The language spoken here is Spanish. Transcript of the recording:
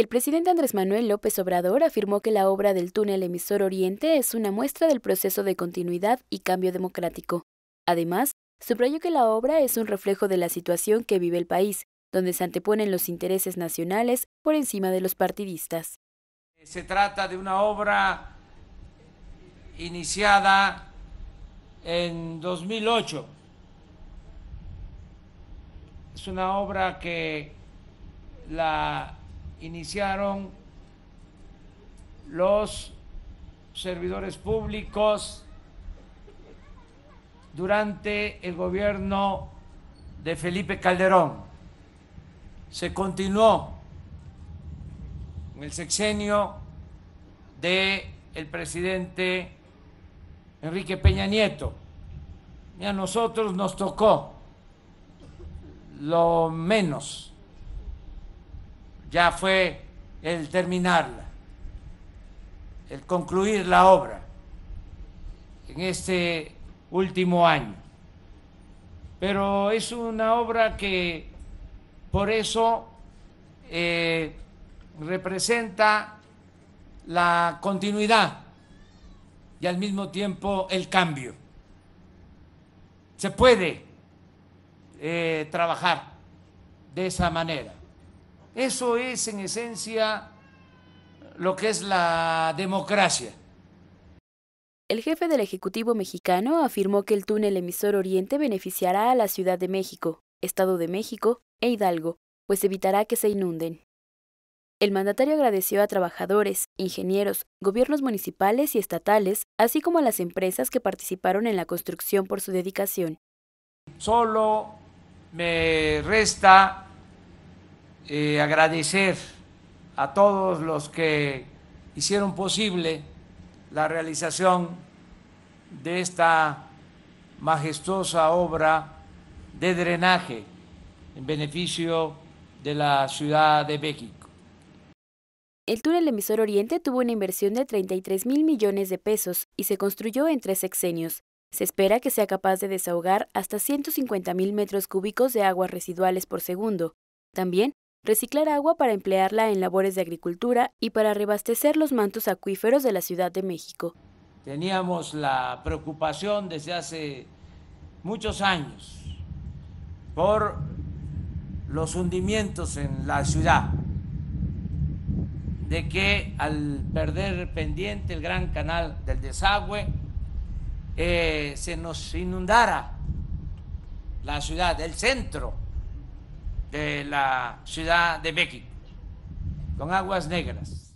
el presidente Andrés Manuel López Obrador afirmó que la obra del túnel emisor Oriente es una muestra del proceso de continuidad y cambio democrático. Además, subrayó que la obra es un reflejo de la situación que vive el país, donde se anteponen los intereses nacionales por encima de los partidistas. Se trata de una obra iniciada en 2008. Es una obra que la iniciaron los servidores públicos durante el gobierno de Felipe Calderón. Se continuó en el sexenio del el presidente Enrique Peña Nieto. Y a nosotros nos tocó lo menos ya fue el terminarla, el concluir la obra en este último año. Pero es una obra que por eso eh, representa la continuidad y al mismo tiempo el cambio. Se puede eh, trabajar de esa manera. Eso es en esencia lo que es la democracia. El jefe del Ejecutivo mexicano afirmó que el túnel emisor Oriente beneficiará a la Ciudad de México, Estado de México e Hidalgo, pues evitará que se inunden. El mandatario agradeció a trabajadores, ingenieros, gobiernos municipales y estatales, así como a las empresas que participaron en la construcción por su dedicación. Solo me resta eh, agradecer a todos los que hicieron posible la realización de esta majestuosa obra de drenaje en beneficio de la Ciudad de México. El túnel emisor Oriente tuvo una inversión de 33 mil millones de pesos y se construyó en tres sexenios. Se espera que sea capaz de desahogar hasta 150 mil metros cúbicos de aguas residuales por segundo. También reciclar agua para emplearla en labores de agricultura y para rebastecer los mantos acuíferos de la Ciudad de México. Teníamos la preocupación desde hace muchos años por los hundimientos en la ciudad, de que al perder pendiente el gran canal del desagüe, eh, se nos inundara la ciudad, el centro de la Ciudad de México, con aguas negras.